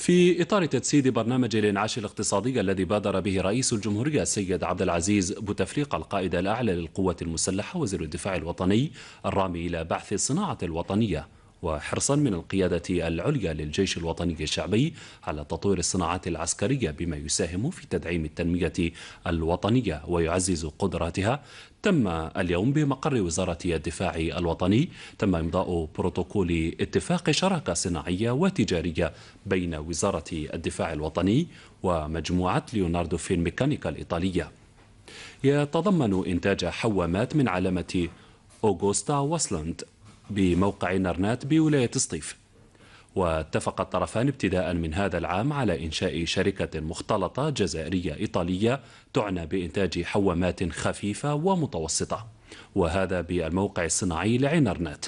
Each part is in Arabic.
في إطار تجسيد برنامج الإنعاش الاقتصادي الذي بادر به رئيس الجمهورية السيد عبد العزيز بوتفليقة القائد الأعلى للقوات المسلحة وزير الدفاع الوطني الرامي إلى بعث الصناعة الوطنية وحرصا من القيادة العليا للجيش الوطني الشعبي على تطوير الصناعات العسكرية بما يساهم في تدعيم التنمية الوطنية ويعزز قدراتها تم اليوم بمقر وزارة الدفاع الوطني تم إمضاء بروتوكول اتفاق شراكة صناعية وتجارية بين وزارة الدفاع الوطني ومجموعة ليوناردو في الميكانيكا الإيطالية يتضمن إنتاج حوامات من علامة أوغوستا وسلاند بموقع نرنات بولاية سطيف واتفق الطرفان ابتداء من هذا العام على إنشاء شركة مختلطة جزائرية إيطالية تعنى بإنتاج حوامات خفيفة ومتوسطة وهذا بالموقع الصناعي لعنرنات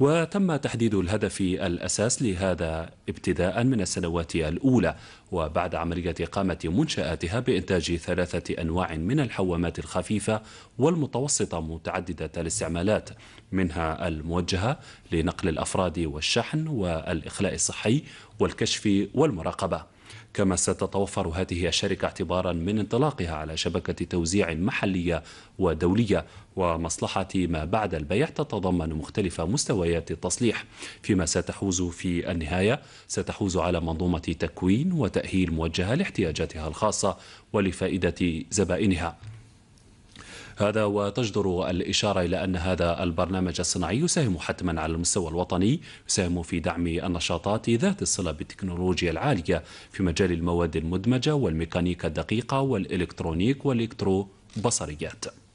وتم تحديد الهدف الأساس لهذا ابتداء من السنوات الأولى وبعد عملية إقامة منشآتها بإنتاج ثلاثة أنواع من الحوامات الخفيفة والمتوسطة متعددة الاستعمالات منها الموجهة لنقل الأفراد والشحن والإخلاء الصحي والكشف والمراقبة كما ستتوفر هذه الشركة اعتبارا من انطلاقها على شبكة توزيع محلية ودولية ومصلحة ما بعد البيع تتضمن مختلف مستويات التصليح فيما ستحوز في النهاية ستحوز على منظومة تكوين وتأهيل موجهة لاحتياجاتها الخاصة ولفائدة زبائنها هذا وتجدر الإشارة إلى أن هذا البرنامج الصناعي يساهم حتما على المستوى الوطني يساهم في دعم النشاطات ذات الصلة بالتكنولوجيا العالية في مجال المواد المدمجة والميكانيكا الدقيقة والإلكترونيك والإلكترو بصريات